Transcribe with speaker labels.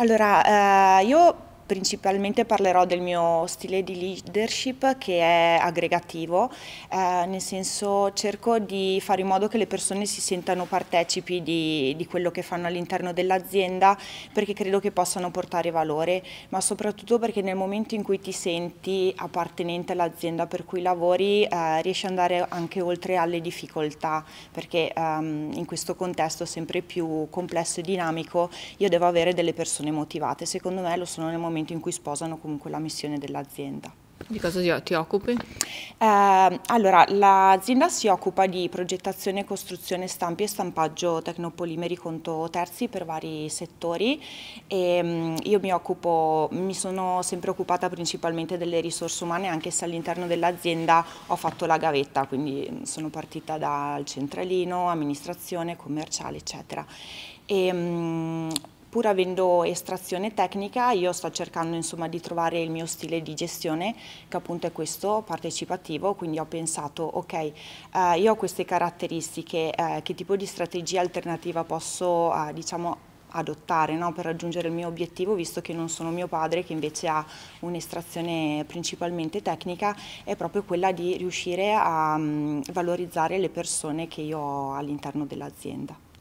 Speaker 1: Allora, eh, io Principalmente parlerò del mio stile di leadership che è aggregativo, eh, nel senso cerco di fare in modo che le persone si sentano partecipi di, di quello che fanno all'interno dell'azienda perché credo che possano portare valore, ma soprattutto perché nel momento in cui ti senti appartenente all'azienda per cui lavori eh, riesci ad andare anche oltre alle difficoltà perché ehm, in questo contesto sempre più complesso e dinamico io devo avere delle persone motivate, secondo me lo sono nel momento momento in cui sposano comunque la missione dell'azienda. Di cosa ti occupi? Eh, allora, l'azienda si occupa di progettazione, costruzione, stampi e stampaggio tecnopolimeri conto terzi per vari settori e ehm, io mi occupo, mi sono sempre occupata principalmente delle risorse umane anche se all'interno dell'azienda ho fatto la gavetta, quindi mm, sono partita dal centralino, amministrazione, commerciale eccetera. E, ehm, mh, pur avendo estrazione tecnica io sto cercando insomma, di trovare il mio stile di gestione che appunto è questo partecipativo, quindi ho pensato ok, eh, io ho queste caratteristiche, eh, che tipo di strategia alternativa posso eh, diciamo, adottare no? per raggiungere il mio obiettivo visto che non sono mio padre che invece ha un'estrazione principalmente tecnica è proprio quella di riuscire a um, valorizzare le persone che io ho all'interno dell'azienda.